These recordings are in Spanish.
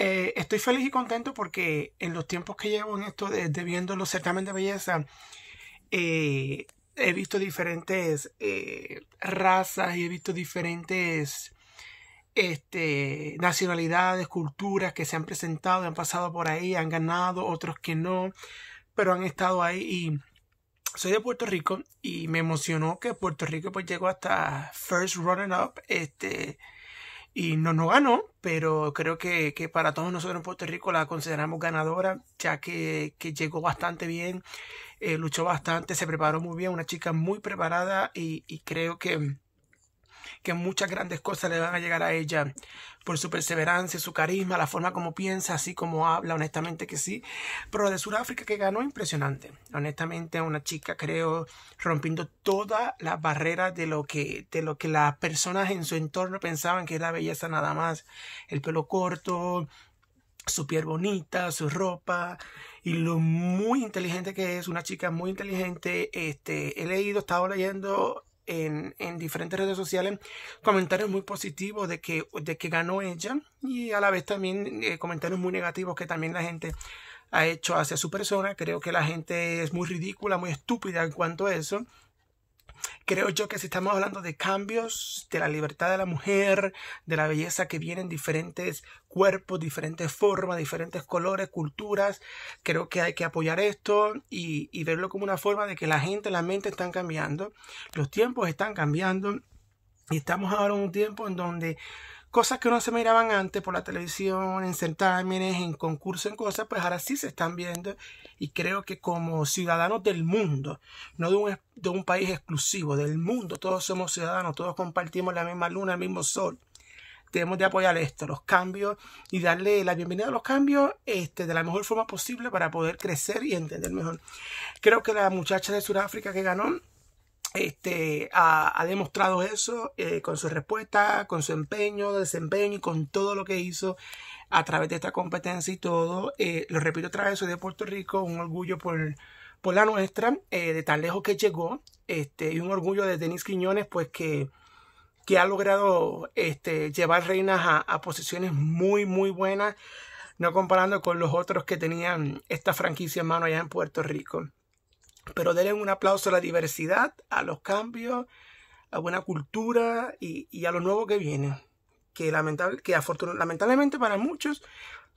Eh, estoy feliz y contento porque en los tiempos que llevo en esto de, viendo los certamen de belleza, eh, he visto diferentes eh, razas y he visto diferentes este, nacionalidades, culturas que se han presentado, han pasado por ahí, han ganado, otros que no, pero han estado ahí y soy de Puerto Rico y me emocionó que Puerto Rico pues llegó hasta first Running up, este, y no, no ganó, pero creo que, que, para todos nosotros en Puerto Rico la consideramos ganadora, ya que, que llegó bastante bien, eh, luchó bastante, se preparó muy bien, una chica muy preparada y creo que que muchas grandes cosas le van a llegar a ella por su perseverancia, su carisma, la forma como piensa, así como habla, honestamente que sí. Pero de Sudáfrica que ganó, impresionante. Honestamente, una chica, creo, rompiendo todas las barreras de lo que, de lo que las personas en su entorno pensaban que era belleza nada más. El pelo corto, su piel bonita, su ropa y lo muy inteligente que es, una chica muy inteligente. Este, he leído, estaba leyendo en, en, diferentes redes sociales comentarios muy positivos de que, de que ganó ella y a la vez también eh, comentarios muy negativos que también la gente ha hecho hacia su persona. Creo que la gente es muy ridícula, muy estúpida en cuanto a eso creo yo que si estamos hablando de cambios, de la libertad de la mujer, de la belleza que vienen diferentes cuerpos, diferentes formas, diferentes colores, culturas, creo que hay que apoyar esto y, y verlo como una forma de que la gente, la mente están cambiando, los tiempos están cambiando y estamos ahora en un tiempo en donde Cosas que no se miraban antes por la televisión, en certámenes, en concursos, en cosas, pues ahora sí se están viendo y creo que como ciudadanos del mundo, no de un, de un país exclusivo, del mundo, todos somos ciudadanos, todos compartimos la misma luna, el mismo sol debemos de apoyar esto, los cambios y darle la bienvenida a los cambios este, de la mejor forma posible para poder crecer y entender mejor. Creo que la muchacha de Sudáfrica que ganó este, ha, demostrado eso eh, con su respuesta, con su empeño, desempeño y con todo lo que hizo a través de esta competencia y todo. Eh, lo repito otra vez, soy de Puerto Rico, un orgullo por, por la nuestra, eh, de tan lejos que llegó, este, y un orgullo de Denis Quiñones, pues que, que ha logrado este, llevar reinas a posiciones muy, muy buenas, no comparando con los otros que tenían esta franquicia en mano allá en Puerto Rico. Pero denle un aplauso a la diversidad, a los cambios, a buena cultura y, y a lo nuevo que viene. Que, lamentable, que lamentablemente para muchos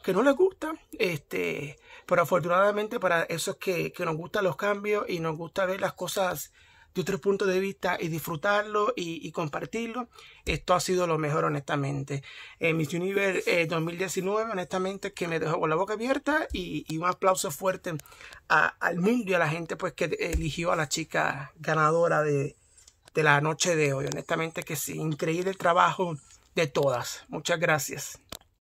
que no les gusta, este, pero afortunadamente para esos que, que nos gustan los cambios y nos gusta ver las cosas de otros puntos de vista y disfrutarlo y, compartirlo. Esto ha sido lo mejor, honestamente. Eh, Miss Universe 2019, eh, honestamente, que me dejó con la boca abierta y, un aplauso fuerte al mundo y a la gente pues que eligió a la chica ganadora de, de la noche de hoy. Honestamente que sí, increíble el trabajo de todas. Muchas gracias.